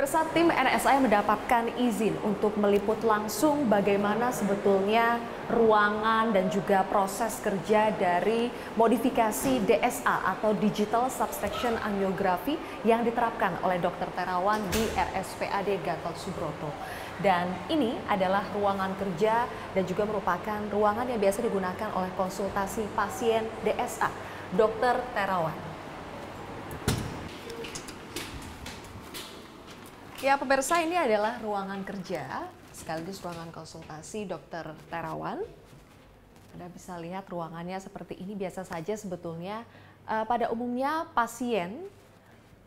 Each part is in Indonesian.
Persat tim NSI mendapatkan izin untuk meliput langsung bagaimana sebetulnya ruangan dan juga proses kerja dari modifikasi DSA atau Digital Subtraction Angiography yang diterapkan oleh Dr. Terawan di RSPAD Gatot Subroto. Dan ini adalah ruangan kerja dan juga merupakan ruangan yang biasa digunakan oleh konsultasi pasien DSA, Dr. Terawan. Ya pemirsa ini adalah ruangan kerja sekaligus ruangan konsultasi dokter Terawan. Anda bisa lihat ruangannya seperti ini biasa saja sebetulnya eh, pada umumnya pasien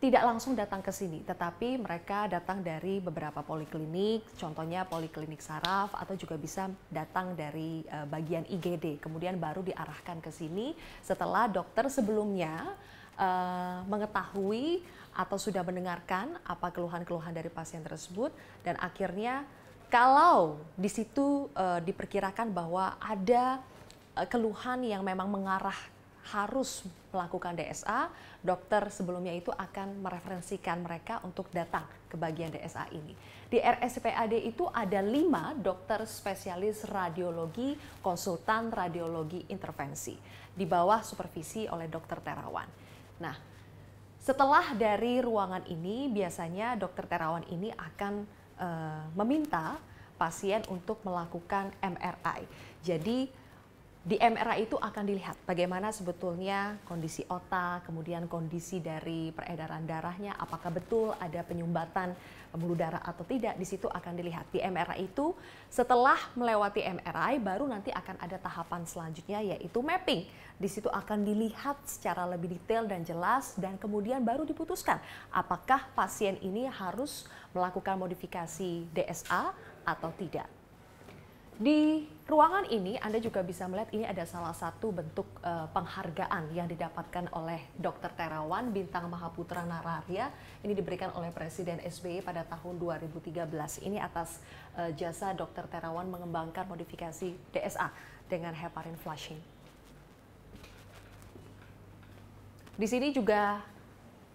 tidak langsung datang ke sini tetapi mereka datang dari beberapa poliklinik contohnya poliklinik saraf atau juga bisa datang dari eh, bagian IGD kemudian baru diarahkan ke sini setelah dokter sebelumnya Eh, mengetahui atau sudah mendengarkan apa keluhan-keluhan dari pasien tersebut dan akhirnya kalau di situ uh, diperkirakan bahwa ada uh, keluhan yang memang mengarah harus melakukan DSA, dokter sebelumnya itu akan mereferensikan mereka untuk datang ke bagian DSA ini. Di RSPAD itu ada lima dokter spesialis radiologi, konsultan radiologi intervensi, di bawah supervisi oleh dokter Terawan. Nah, setelah dari ruangan ini biasanya dokter terawan ini akan uh, meminta pasien untuk melakukan MRI. Jadi di MRI itu akan dilihat bagaimana sebetulnya kondisi otak, kemudian kondisi dari peredaran darahnya, apakah betul ada penyumbatan pembuluh darah atau tidak, di situ akan dilihat. Di MRI itu setelah melewati MRI baru nanti akan ada tahapan selanjutnya yaitu mapping. Di situ akan dilihat secara lebih detail dan jelas dan kemudian baru diputuskan apakah pasien ini harus melakukan modifikasi DSA atau tidak. Di ruangan ini Anda juga bisa melihat ini ada salah satu bentuk uh, penghargaan yang didapatkan oleh Dr. Terawan Bintang Mahaputra Nararya. Ini diberikan oleh Presiden SBY pada tahun 2013. Ini atas uh, jasa Dr. Terawan mengembangkan modifikasi DSA dengan heparin flushing. Di sini juga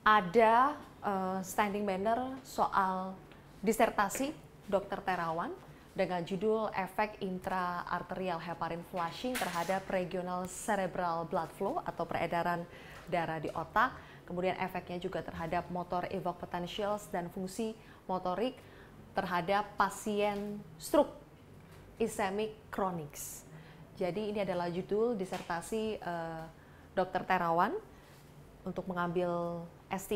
ada uh, standing banner soal disertasi Dr. Terawan dengan judul Efek Intraarterial Heparin Flushing terhadap Regional Cerebral Blood Flow atau peredaran darah di otak, kemudian efeknya juga terhadap motor evok potentials dan fungsi motorik terhadap pasien stroke ischemic chronics. Jadi ini adalah judul disertasi uh, eh, Dr. Terawan untuk mengambil S3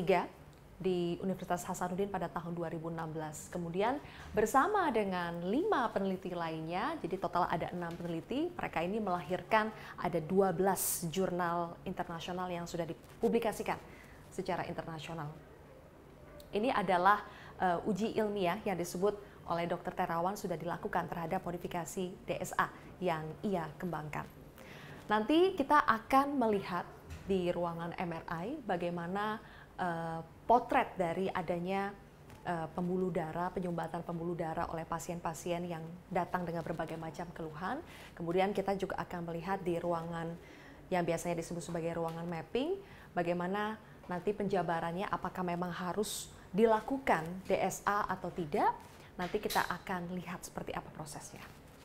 di Universitas Hasanuddin pada tahun 2016. Kemudian bersama dengan lima peneliti lainnya, jadi total ada enam peneliti, mereka ini melahirkan ada 12 jurnal internasional yang sudah dipublikasikan secara internasional. Ini adalah uh, uji ilmiah yang disebut oleh Dr. Terawan sudah dilakukan terhadap modifikasi DSA yang ia kembangkan. Nanti kita akan melihat di ruangan MRI bagaimana Eh, potret dari adanya uh, pembuluh darah, penyumbatan pembuluh darah oleh pasien-pasien yang datang dengan berbagai macam keluhan. Kemudian kita juga akan melihat di ruangan yang biasanya disebut sebagai ruangan mapping, bagaimana nanti penjabarannya apakah memang harus dilakukan DSA atau tidak. Nanti kita akan lihat seperti apa prosesnya.